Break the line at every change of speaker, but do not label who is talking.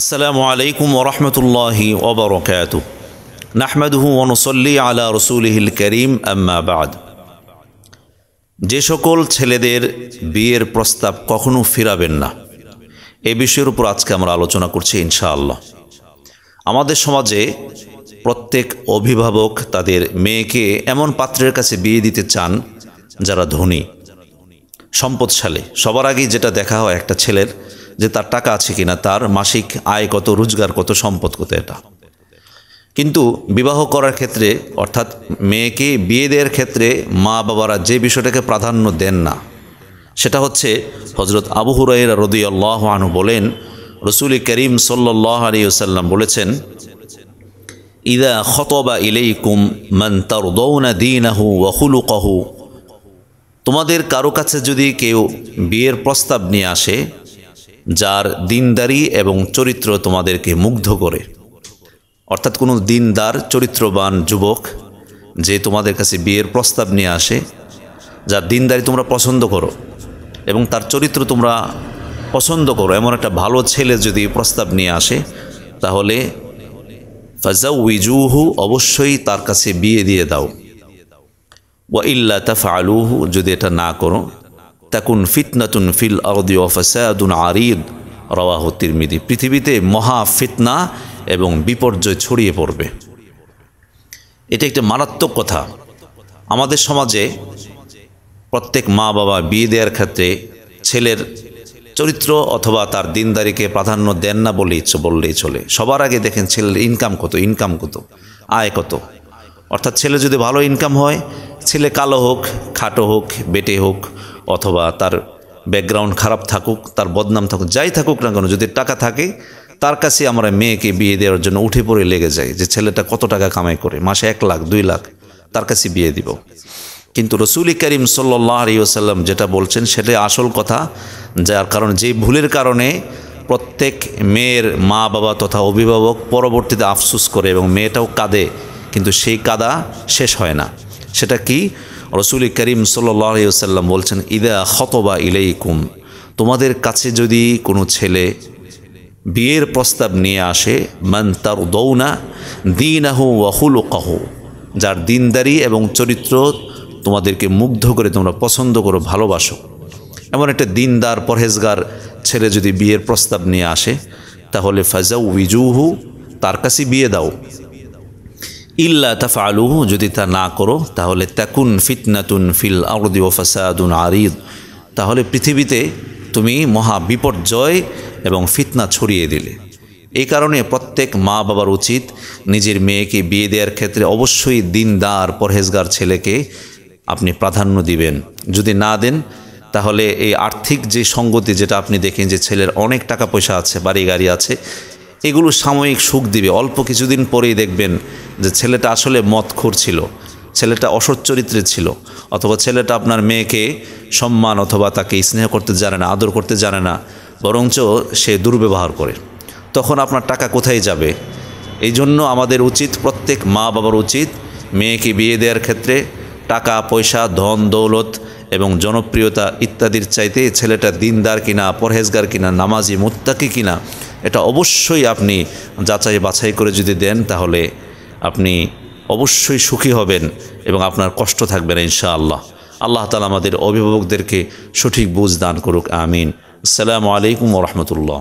আসসালামু আলাইকুম ওরহমতুল্লাহি ওবরকাত নাহমাদহু ওনসল্লি আলা রসুলহিল করিম আম্মাবাদ যে সকল ছেলেদের বিয়ের প্রস্তাব কখনো ফিরাবেন না এ বিষয়ের উপর আজকে আমরা আলোচনা করছি ইনশাআল্লাহ আমাদের সমাজে প্রত্যেক অভিভাবক তাদের মেয়েকে এমন পাত্রের কাছে বিয়ে দিতে চান যারা ধনী সম্পদশালী সবার আগে যেটা দেখা হয় একটা ছেলের যে তার টাকা আছে কিনা তার মাসিক আয় কত রোজগার কত সম্পদ কত এটা কিন্তু বিবাহ করার ক্ষেত্রে অর্থাৎ মেয়েকে বিয়ে দেওয়ার ক্ষেত্রে মা বাবারা যে বিষয়টাকে প্রাধান্য দেন না সেটা হচ্ছে হজরত আবু হুরাই রদি আল্লাহ আনু বলেন রসুল করিম আলী আলিয়াল্লাম বলেছেন ইদা খতবা কুম মান তার দৌনা দিনাহু কহু তোমাদের কারো কাছে যদি কেউ বিয়ের প্রস্তাব নিয়ে আসে যার দিনদারি এবং চরিত্র তোমাদেরকে মুগ্ধ করে অর্থাৎ কোনো দিনদার চরিত্রবান যুবক যে তোমাদের কাছে বিয়ের প্রস্তাব নিয়ে আসে যার দিনদারি তোমরা পছন্দ করো এবং তার চরিত্র তোমরা পছন্দ করো এমন একটা ভালো ছেলে যদি প্রস্তাব নিয়ে আসে তাহলে উইজুহু অবশ্যই তার কাছে বিয়ে দিয়ে দাও ওয়া ইল্লা তাফা আলুহু যদি এটা না করো তাকুন ফিতনাতুন ফিল আরদি ও ফাসাদুন আরিদ রওয়াহ তিরমিদি পৃথিবীতে মহা ফিতনা এবং বিপর্যয় ছড়িয়ে পড়বে এটা একটা মারাত্মক কথা আমাদের সমাজে প্রত্যেক মা বাবা বিয়ে দেওয়ার ক্ষেত্রে ছেলের চরিত্র অথবা তার দিনদারিকে প্রাধান্য দেন না বলেই বললেই চলে সবার আগে দেখেন ছেলের ইনকাম কত ইনকাম কত আয় কত অর্থাৎ ছেলে যদি ভালো ইনকাম হয় ছেলে কালো হোক খাটো হোক বেটে হোক অথবা তার ব্যাকগ্রাউন্ড খারাপ থাকুক তার বদনাম থাকুক যাই থাকুক না কেন যদি টাকা থাকে তার কাছে আমরা মেয়েকে বিয়ে দেওয়ার জন্য উঠে পড়ে লেগে যাই যে ছেলেটা কত টাকা কামাই করে মাসে এক লাখ দুই লাখ তার কাছে বিয়ে দিব কিন্তু রসুল করিম সাল্লাহ আলিয়াল্লাম যেটা বলছেন সেটাই আসল কথা যার কারণ যে ভুলের কারণে প্রত্যেক মেয়ের মা বাবা তথা অভিভাবক পরবর্তীতে আফসুস করে এবং মেয়েটাও কাঁদে কিন্তু সেই কাদা শেষ হয় না সেটা কি রসুল করিম সাল্লাম বলছেন ইদা হতবা ইলাইকুম তোমাদের কাছে যদি কোনো ছেলে বিয়ের প্রস্তাব নিয়ে আসে মান তার দৌনা দিন আহ ওয়াহুল কাহ যার দিনদারি এবং চরিত্র তোমাদেরকে মুগ্ধ করে তোমরা পছন্দ করো ভালোবাসো এমন একটা দিনদার পরহেজগার ছেলে যদি বিয়ের প্রস্তাব নিয়ে আসে তাহলে ফাজাউ উইজুহু তার কাছে বিয়ে দাও ইল্লা তাফ আলুহু যদি তা না করো তাহলে তেকুন ফিতনাতুন ফিল আউদি ও ফাসাদুন আরিদ তাহলে পৃথিবীতে তুমি মহা বিপর্যয় এবং ফিতনা ছড়িয়ে দিলে এই কারণে প্রত্যেক মা বাবার উচিত নিজের মেয়েকে বিয়ে দেওয়ার ক্ষেত্রে অবশ্যই দিনদার পরহেজগার ছেলেকে আপনি প্রাধান্য দিবেন যদি না দেন তাহলে এই আর্থিক যে সঙ্গতি যেটা আপনি দেখেন যে ছেলের অনেক টাকা পয়সা আছে বাড়ি গাড়ি আছে এগুলো সাময়িক সুখ দিবে অল্প কিছুদিন পরেই দেখবেন যে ছেলেটা আসলে মতখোর ছিল ছেলেটা অসৎ চরিত্রে ছিল অথবা ছেলেটা আপনার মেয়েকে সম্মান অথবা তাকে স্নেহ করতে জানে না আদর করতে জানে না বরঞ্চ সে দুর্ব্যবহার করে তখন আপনার টাকা কোথায় যাবে এই জন্য আমাদের উচিত প্রত্যেক মা বাবার উচিত মেয়েকে বিয়ে দেওয়ার ক্ষেত্রে টাকা পয়সা ধন দৌলত এবং জনপ্রিয়তা ইত্যাদির চাইতে ছেলেটা দিনদার কিনা পরহেজগার কিনা নামাজি মুত্তাকি কিনা এটা অবশ্যই আপনি যাচাই বাছাই করে যদি দেন তাহলে আপনি অবশ্যই সুখী হবেন এবং আপনার কষ্ট থাকবে না ইনশাআল্লাহ আল্লাহ তালা আমাদের অভিভাবকদেরকে সঠিক বুঝ দান করুক আমিন আসসালামু আলাইকুম রহমতুল্লাহ